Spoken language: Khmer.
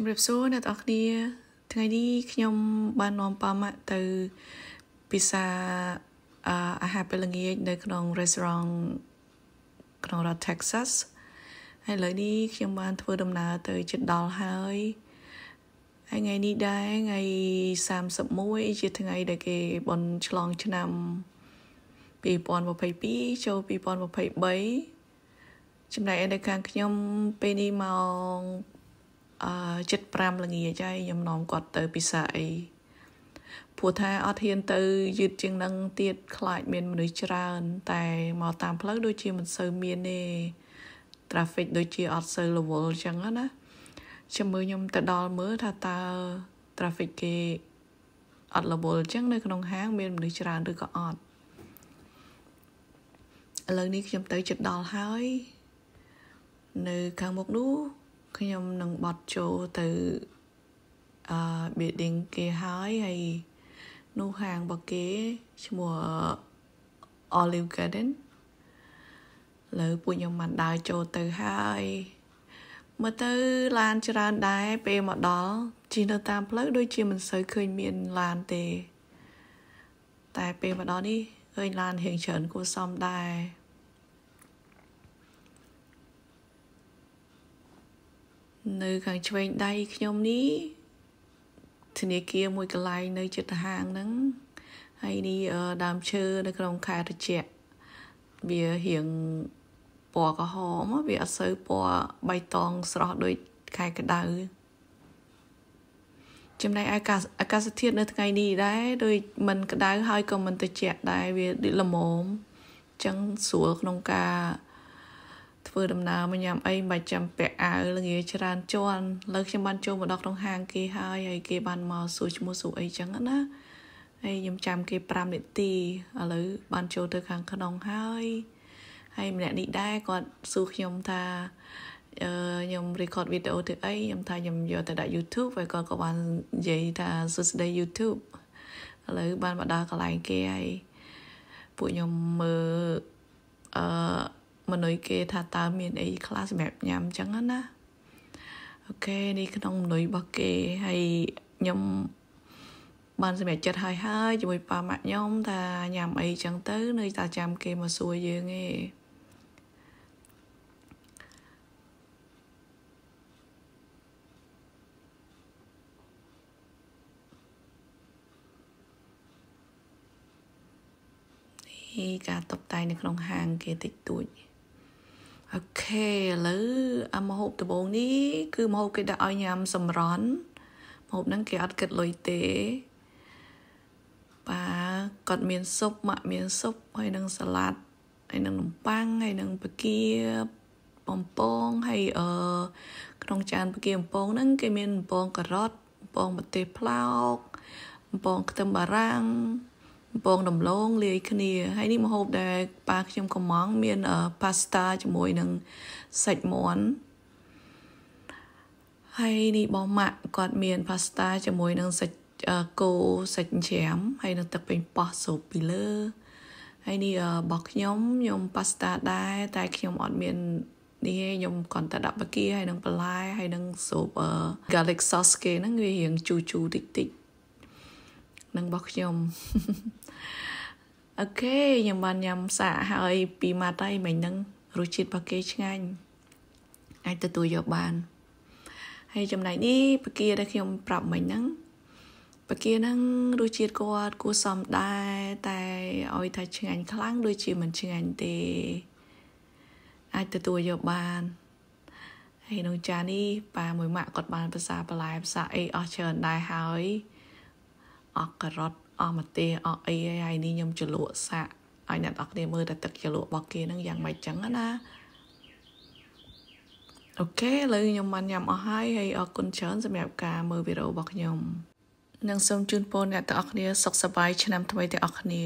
ជម្រាបសួរអ្នកទាំងគ្នាថ្ងៃនេះខ្ញុំបាននាំប៉ាម៉ាក់ទៅពិសាអាហារពេលល្ងាចនៅក្នុង restaurant ក្នុងរដ្ឋ Texas ហើយឥឡូវនេះខ្ញុំបានធ្វើដំណើរទៅជិតដល់ហើយហើយថ្ងៃនេះដែរថ្ងៃ31ជាថ្ងៃដែលគេបន់ឆ្លងឆ្នាំ2022ចូល2023ចំណែកឯនៅខាងខ្ញុំពេលនេះម៉ោងអឺ75ល្ងាចហើយខ្ញុំនាំគាត់ទៅពិសាអីព្រោះថាអត់ហ៊ានទៅយឺតជាងនឹងទៀតខ្លាចមានមនុស្សច្រើន តែមកតាមផ្លូវដូចជាមិនសូវមានទេ traffic ដូចជាអត់សូវរវល់អញ្ចឹងណាចាំមើលខ្ញុំទៅដល់មើលថាតើ traffic គេ អត់រវល់អញ្ចឹងនៅក្នុងហាង មានមនុស្សច្រើនឬក៏អត់ឥឡូវនេះខ្ញុំទៅជិតដល់ហើយ នៅខាងមុខនោះខ្ញុំនឹងបត់ចូលទៅអឺ building គេហើយហើយនោះហាងរបស់គេឈ្មោះ Olive Garden លើពួកខ្ញុំបានដើរចូលទៅហើយមើលទៅឡានច្រើនដែរពេលមកដល់ជីនៅតាមផ្លូវដូចជាមិនសូវឃើញមានឡានទេ តែពេលមកដល់នេះឃើញឡានរៀងច្រើនគួរសមដែរនៅខាងឆ្វេងដៃខ្ញុំនេះធនាគារមួយកន្លែងនៅជិតហាងហ្នឹងហើយនេះដើមឈើនៅក្នុងខេត្តត្រជាក់វារៀងពណ៌ក្រហមវាអត់សូវពណ៌បៃតងស្រស់ដូចខែក្តៅចំណែកអាកាសអាកាសធាតុនៅ ថ្ងៃនេះដែរដូចមិនក្តៅហើយក៏មិនត្រជាក់ដែរវាដូចល្មមអញ្ចឹងស្រួលក្នុងការធ្វើដំណើរមកញ៉ាំអីមិនបាច់ចាំពាក់អាវល្ងាច្រើនជាន់លើខ្ញុំបានចូលមកដល់ក្នុងហាងគេហើយហើយគេបានមកសួរឈ្មោះសួរអីចឹងណាហើយខ្ញុំចាំគេ5នាទីឥឡូវបានចូលទៅខាងក្នុងហើយហើយម្នាក់នេះដែរគាត់សួរខ្ញុំថាអឺខ្ញុំ record video ទៅអីខ្ញុំថាខ្ញុំយកទៅដាក់ YouTube ហើយគាត់ក៏បាននិយាយថាសួស្តី YouTube ឥឡូវបានមកដល់កន្លែងគេហើយពួកខ្ញុំមើលអឺមនុស្សគេថាតើមានអីខ្លះសម្រាប់ញ៉ាំអញ្ចឹងណាអូខេនេះក្នុងមនុស្សរបស់គេហើយខ្ញុំបានសម្រេចចិត្តហើយហើយជាមួយប៉ាម៉ាក់ខ្ញុំ ថាញ៉ាំអីចឹងទៅ នៅតែចាំគេមកសួរយើងឯងីការតុបតែងនៅក្នុងហាងគេតិចតួចអូខេឥឡូវអាមហូបដំបូងនេះ គឺមហូបគេដាក់ឲ្យញ៉ាំសម្រន់មហូបហ្នឹងគេអត់គិតលុយទេប៉ាគាត់មានស៊ុបម៉ាក់មានស៊ុបហើយនឹងសាឡាត់ហើយនឹងនំប៉័ងហើយនឹងបគាបំពងហើយអឺក្នុងចានបគាបំពងហ្នឹងគេមានបំពងការ៉ុតបំពងម្ទេសផ្លោកបំពងខ្ទឹមបារាំងកំពងដំឡូងលាយគ្នាហើយនេះម្ហូបដែលប៉ាខ្ញុំកំងមានប៉ាស្តាជាមួយនឹងសាច់មាន់ហើយនេះបងម៉ាក់គាត់មានប៉ាស្តាជាមួយនឹងសាច់គោសាច់ជ្រាំហើយនឹងទឹកពេញប៉ោះស៊ុបពីលើហើយនេះរបស់ខ្ញុំខ្ញុំប៉ាស្តាដែរតែខ្ញុំអត់មាននេះខ្ញុំគាត់តែដាក់បាគីហើយនឹងបន្លែហើយនឹងស៊ុប garlic sauce គេហ្នឹងវារៀងជូរជូរតិចតិចនឹងរបស់ខ្ញុំអូខេខ្ញុំបានញ៉ាំសាកហើយពីម៉ាត់ហើយមិញហ្នឹងរសជាតិរបស់គេឆ្ងាញ់អាចទទួលយកបានហើយចំណែកនេះប្រគាដែលខ្ញុំប្រាប់មិញហ្នឹងប្រគាហ្នឹងរសជាតិគាត់គួរសមដែរតែឲ្យថាឆ្ងាញ់ខ្លាំងដូចជាមិនឆ្ងាញ់ទេអាចទទួលយកបានហើយក្នុងចាននេះប៉ាមួយម៉ាក់គាត់បានភាសាបន្លែភាសាអីអស់ច្រើនដែរហើយអស់ការ៉ុតអស់ម្ទេសអស់អីហើយនេះខ្ញុំជលក់សាក់ឲ្យអ្នកនរគ្នាមើលតែទឹកជលក់របស់គេហ្នឹងយ៉ាងម៉េចចឹងណាអូខេឥឡូវខ្ញុំបានញ៉ាំអស់ហើយហើយអរគុណច្រើនសម្រាប់ការមើលវីដេអូរបស់ខ្ញុំនិងសូមជូនពរអ្នកទាំងអស់គ្នាសុខសប្បាយឆ្នាំថ្មីទាំងអស់គ្នា